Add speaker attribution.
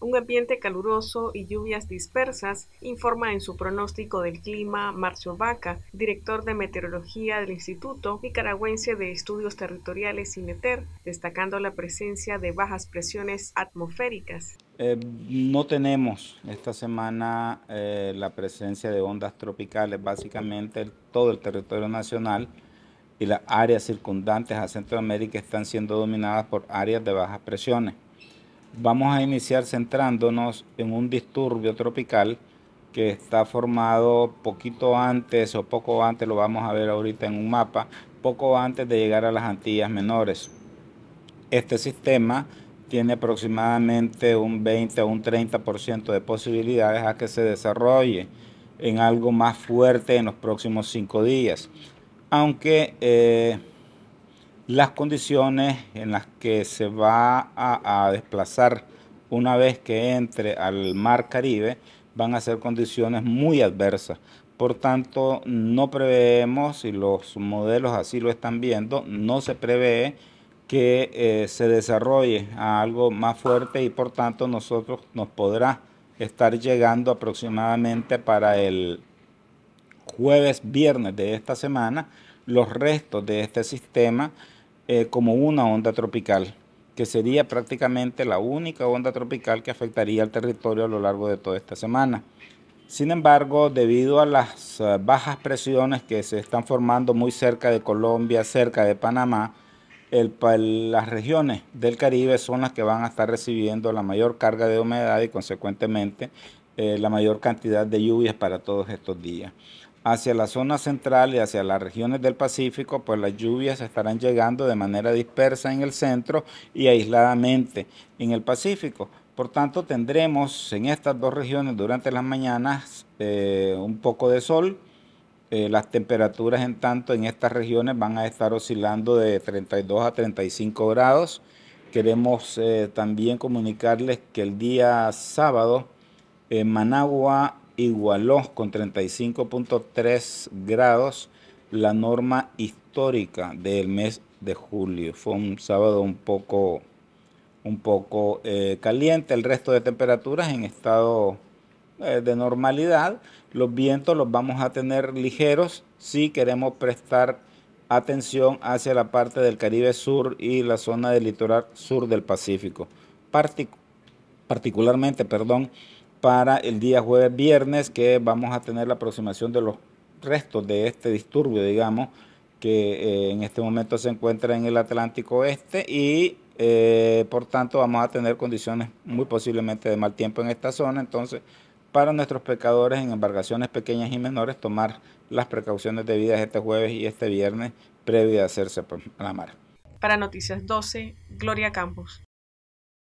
Speaker 1: Un ambiente caluroso y lluvias dispersas, informa en su pronóstico del clima Marcio Vaca, director de meteorología del Instituto Nicaragüense de Estudios Territoriales INETER, destacando la presencia de bajas presiones atmosféricas.
Speaker 2: Eh, no tenemos esta semana eh, la presencia de ondas tropicales, básicamente todo el territorio nacional y las áreas circundantes a Centroamérica están siendo dominadas por áreas de bajas presiones. Vamos a iniciar centrándonos en un disturbio tropical que está formado poquito antes o poco antes, lo vamos a ver ahorita en un mapa, poco antes de llegar a las Antillas Menores. Este sistema tiene aproximadamente un 20 o un 30% de posibilidades a que se desarrolle en algo más fuerte en los próximos cinco días. Aunque eh, las condiciones en las que se va a, desplazar una vez que entre al mar Caribe van a ser condiciones muy adversas. Por tanto, no preveemos, y los modelos así lo están viendo, no se prevé que eh, se desarrolle a algo más fuerte y por tanto nosotros nos podrá estar llegando aproximadamente para el jueves, viernes de esta semana los restos de este sistema eh, como una onda tropical, que sería prácticamente la única onda tropical que afectaría al territorio a lo largo de toda esta semana. Sin embargo, debido a las eh, bajas presiones que se están formando muy cerca de Colombia, cerca de Panamá, las regiones del Caribe son las que van a estar recibiendo la mayor carga de humedad y consecuentemente eh, la mayor cantidad de lluvias para todos estos días hacia la zona central y hacia las regiones del Pacífico, pues las lluvias estarán llegando de manera dispersa en el centro y aisladamente en el Pacífico. Por tanto, tendremos en estas dos regiones durante las mañanas eh, un poco de sol. Eh, las temperaturas en tanto en estas regiones van a estar oscilando de 32 a 35 grados. Queremos eh, también comunicarles que el día sábado en Managua igualó con 35.3 grados la norma histórica del mes de julio. Fue un sábado un poco, un poco eh, caliente, el resto de temperaturas en estado eh, de normalidad. Los vientos los vamos a tener ligeros si queremos prestar atención hacia la parte del Caribe Sur y la zona del litoral sur del Pacífico. particularmente, perdón, para el día jueves viernes que vamos a tener la aproximación de los restos de este disturbio, digamos, que eh, en este momento se encuentra en el Atlántico Oeste y eh, por tanto vamos a tener condiciones muy posiblemente de mal tiempo en esta zona, entonces para nuestros pescadores en embarcaciones pequeñas y menores tomar las precauciones debidas este jueves y este viernes previo a hacerse a pues, la mar.
Speaker 1: Para Noticias 12, Gloria Campos.